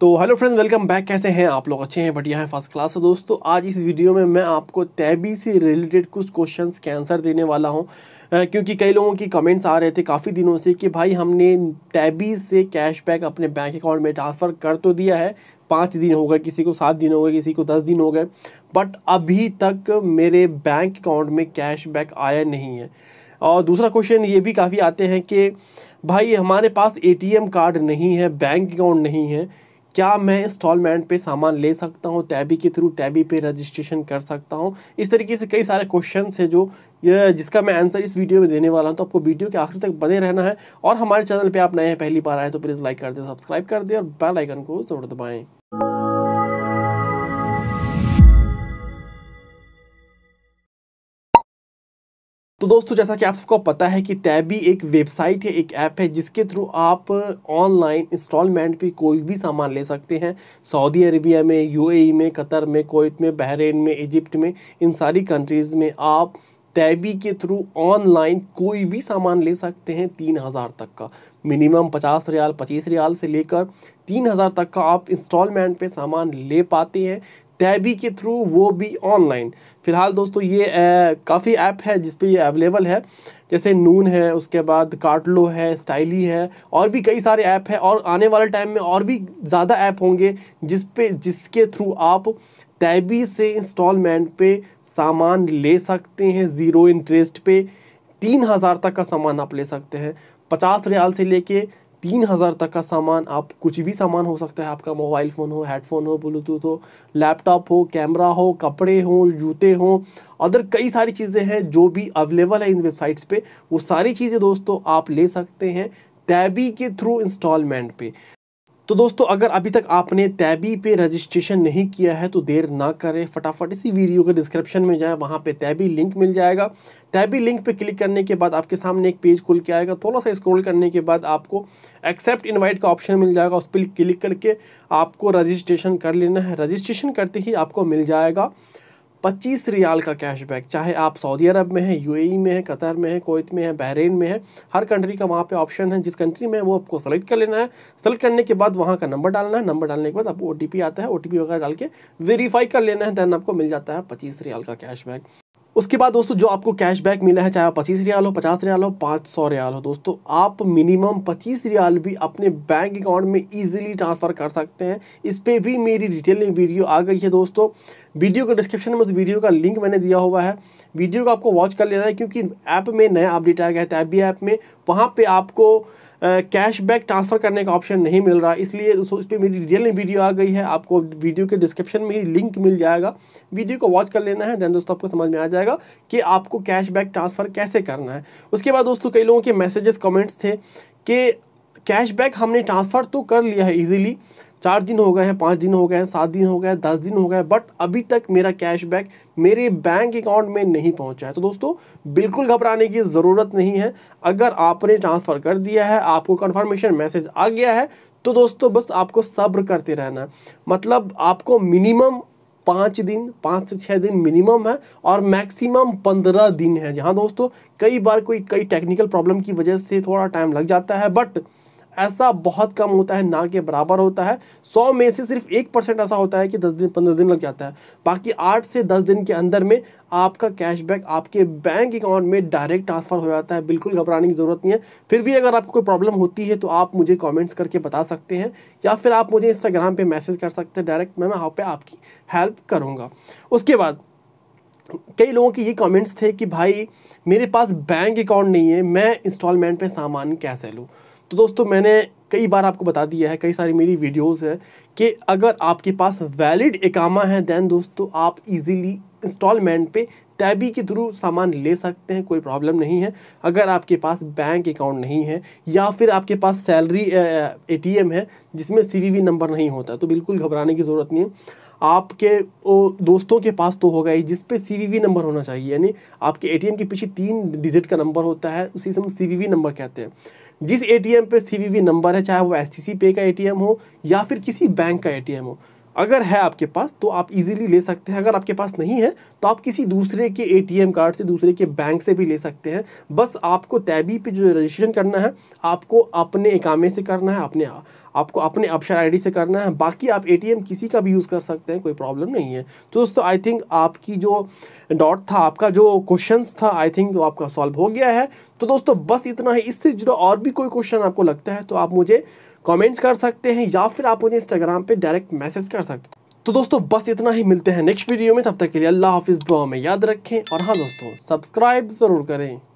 तो hello friends welcome back कैसे हैं आप लोग अच्छे हैं बढ़िया हैं फर्स्ट क्लास है दोस्तों आज इस वीडियो में मैं आपको तैबी से रिलेटेड कुछ क्वेश्चंस के आंसर देने वाला हूं क्योंकि कई लोगों की कमेंट्स आ रहे थे काफ़ी दिनों से कि भाई हमने तैबी से कैशबैक अपने बैंक अकाउंट में ट्रांसफ़र कर तो दिया है पाँच दिन हो गए किसी को सात दिन हो गए किसी को दस दिन हो गए बट अभी तक मेरे बैंक अकाउंट में कैशबैक आया नहीं है और दूसरा क्वेश्चन ये भी काफ़ी आते हैं कि भाई हमारे पास ए कार्ड नहीं है बैंक अकाउंट नहीं है क्या मैं इंस्टॉलमेंट पे सामान ले सकता हूँ टैबी के थ्रू टैबी पे रजिस्ट्रेशन कर सकता हूँ इस तरीके से कई सारे क्वेश्चन है जो जिसका मैं आंसर इस वीडियो में देने वाला हूँ तो आपको वीडियो के आखिर तक बने रहना है और हमारे चैनल पर आप नए हैं पहली बार आए तो प्लीज़ लाइक कर दें सब्सक्राइब कर दें और बेल आइकन को जरूर दबाएँ तो दोस्तों जैसा कि आप सबको पता है कि तैबी एक वेबसाइट है एक ऐप है जिसके थ्रू आप ऑनलाइन इंस्टॉलमेंट पे कोई भी सामान ले सकते हैं सऊदी अरेबिया में यूएई e में कतर में कोत में बहरीन में इजिप्ट में इन सारी कंट्रीज़ में आप तैबी के थ्रू ऑनलाइन कोई भी सामान ले सकते हैं तीन हज़ार तक का मिनिमम पचास रियाल पच्चीस रियाल से लेकर तीन हज़ार तक का आप इंस्टॉलमेंट पे सामान ले पाते हैं टैबी के थ्रू वो भी ऑनलाइन फ़िलहाल दोस्तों ये काफ़ी ऐप है जिस पे ये अवेलेबल है जैसे नून है उसके बाद काटलो है स्टाइली है और भी कई सारे ऐप है और आने वाले टाइम में और भी ज़्यादा ऐप होंगे जिस पे जिसके थ्रू आप टैबी से इंस्टॉलमेंट पे सामान ले सकते हैं ज़ीरो इंटरेस्ट पे तीन हज़ार तक का सामान आप ले सकते हैं पचास रियाल से लेके तीन हज़ार तक का सामान आप कुछ भी सामान हो सकता है आपका मोबाइल फ़ोन हो हेडफोन हो ब्लूटूथ हो लैपटॉप हो कैमरा हो कपड़े हो जूते हो अदर कई सारी चीज़ें हैं जो भी अवेलेबल है इन वेबसाइट्स पे वो सारी चीज़ें दोस्तों आप ले सकते हैं टैबी के थ्रू इंस्टॉलमेंट पे तो दोस्तों अगर अभी तक आपने तैबी पे रजिस्ट्रेशन नहीं किया है तो देर ना करें फटाफट इसी वीडियो के डिस्क्रिप्शन में जाए वहाँ पे तैबी लिंक मिल जाएगा तैबी लिंक पे क्लिक करने के बाद आपके सामने एक पेज खुल के आएगा थोड़ा सा स्क्रॉल करने के बाद आपको एक्सेप्ट इनवाइट का ऑप्शन मिल जाएगा उस पर क्लिक करके आपको रजिस्ट्रेशन कर लेना है रजिस्ट्रेशन करते ही आपको मिल जाएगा पच्चीस रियाल का कैशबैक चाहे आप सऊदी अरब में हैं यूएई में हैं कतर में हैं कोत में हैं बहरीन में हैं हर कंट्री का वहाँ पे ऑप्शन है जिस कंट्री में वो आपको सेलेक्ट कर लेना है सेलेक्ट करने के बाद वहाँ का नंबर डालना है नंबर डालने के बाद आपको ओ आता है ओ वगैरह डाल के वेरीफाई कर लेना है दैन आपको मिल जाता है पच्चीस रियाल का कैशबैक उसके बाद दोस्तों जो आपको कैशबैक मिला है चाहे आप पच्चीस रियाल हो पचास रियाल हो पाँच सौ रियाल हो दोस्तों आप मिनिमम पच्चीस रियाल भी अपने बैंक अकाउंट में इजीली ट्रांसफ़र कर सकते हैं इस पर भी मेरी डिटेलिंग वीडियो आ गई है दोस्तों वीडियो के डिस्क्रिप्शन में उस वीडियो का लिंक मैंने दिया हुआ है वीडियो को आपको वॉच कर लेना है क्योंकि ऐप में नया अपडेट आ गया है तैबी ऐप में वहाँ पर आपको कैशबैक ट्रांसफ़र करने का ऑप्शन नहीं मिल रहा इसलिए उस पर मेरी डिटेल में वीडियो आ गई है आपको वीडियो के डिस्क्रिप्शन में ही लिंक मिल जाएगा वीडियो को वॉच कर लेना है दैन दोस्तों आपको समझ में आ जाएगा कि आपको कैशबैक ट्रांसफ़र कैसे करना है उसके बाद दोस्तों कई लोगों के मैसेजेस कमेंट्स थे कि कैशबैक हमने ट्रांसफ़र तो कर लिया है ईजिली चार दिन हो गए हैं पाँच दिन हो गए हैं सात दिन हो गए हैं दस दिन हो गए बट अभी तक मेरा कैशबैक मेरे बैंक अकाउंट में नहीं पहुंचा है तो दोस्तों बिल्कुल घबराने की ज़रूरत नहीं है अगर आपने ट्रांसफ़र कर दिया है आपको कन्फर्मेशन मैसेज आ गया है तो दोस्तों बस आपको सब्र करते रहना मतलब आपको मिनिमम पाँच दिन पाँच से छः दिन मिनिमम है और मैक्सिमम पंद्रह दिन है जहाँ दोस्तों कई बार कोई कई टेक्निकल प्रॉब्लम की वजह से थोड़ा टाइम लग जाता है बट ऐसा बहुत कम होता है ना के बराबर होता है सौ में से सिर्फ एक परसेंट ऐसा होता है कि दस दिन पंद्रह दिन लग जाता है बाकी आठ से दस दिन के अंदर में आपका कैशबैक आपके बैंक अकाउंट में डायरेक्ट ट्रांसफ़र हो जाता है बिल्कुल घबराने की ज़रूरत नहीं है फिर भी अगर आपको कोई प्रॉब्लम होती है तो आप मुझे कॉमेंट्स करके बता सकते हैं या फिर आप मुझे इंस्टाग्राम पर मैसेज कर सकते हैं डायरेक्ट मैं वहाँ पर आपकी हेल्प करूँगा उसके बाद कई लोगों के ये कमेंट्स थे कि भाई मेरे पास बैंक अकाउंट नहीं है मैं इंस्टॉलमेंट पे सामान कैसे लूँ तो दोस्तों मैंने कई बार आपको बता दिया है कई सारी मेरी वीडियोस है कि अगर आपके पास वैलिड एकामा है दैन दोस्तों आप इजीली इंस्टॉलमेंट पे टैबी के थ्रू सामान ले सकते हैं कोई प्रॉब्लम नहीं है अगर आपके पास बैंक अकाउंट नहीं है या फिर आपके पास सैलरी एटीएम है जिसमें सीवीवी नंबर नहीं होता तो बिल्कुल घबराने की ज़रूरत नहीं है आपके ओ, दोस्तों के पास तो होगा ही जिसपे सी वी वी नंबर होना चाहिए यानी आपके ए टी एम के पीछे तीन डिजिट का नंबर होता है उसी से हम सी वी वी नंबर कहते हैं जिस ए टी एम पे सी वी वी नंबर है चाहे वो एस टी सी पे का ए टी एम हो या फिर किसी बैंक का ए टी एम हो अगर है आपके पास तो आप इजीली ले सकते हैं अगर आपके पास नहीं है तो आप किसी दूसरे के एटीएम कार्ड से दूसरे के बैंक से भी ले सकते हैं बस आपको तैबी पे जो रजिस्ट्रेशन करना है आपको अपने एकामे से करना है अपने आपको अपने अपशर आईडी से करना है बाकी आप एटीएम किसी का भी यूज़ कर सकते हैं कोई प्रॉब्लम नहीं है तो दोस्तों आई थिंक आपकी जो डॉट था आपका जो क्वेश्चन था आई थिंक वो आपका सॉल्व हो गया है तो दोस्तों बस इतना है इससे जुड़ा और भी कोई क्वेश्चन आपको लगता है तो आप मुझे कॉमेंट्स कर सकते हैं या फिर आप मुझे इंस्टाग्राम पर डायरेक्ट मैसेज कर सकते हैं तो दोस्तों बस इतना ही मिलते हैं नेक्स्ट वीडियो में तब तक के लिए अल्लाह हाफिज़ दुआ में याद रखें और हाँ दोस्तों सब्सक्राइब ज़रूर करें